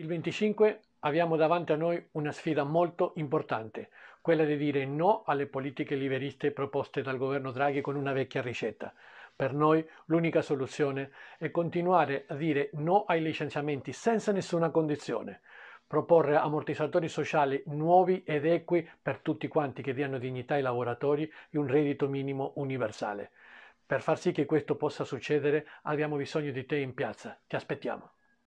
Il 25 abbiamo davanti a noi una sfida molto importante, quella di dire no alle politiche liberiste proposte dal governo Draghi con una vecchia ricetta. Per noi l'unica soluzione è continuare a dire no ai licenziamenti senza nessuna condizione, proporre ammortizzatori sociali nuovi ed equi per tutti quanti che diano dignità ai lavoratori e un reddito minimo universale. Per far sì che questo possa succedere abbiamo bisogno di te in piazza, ti aspettiamo.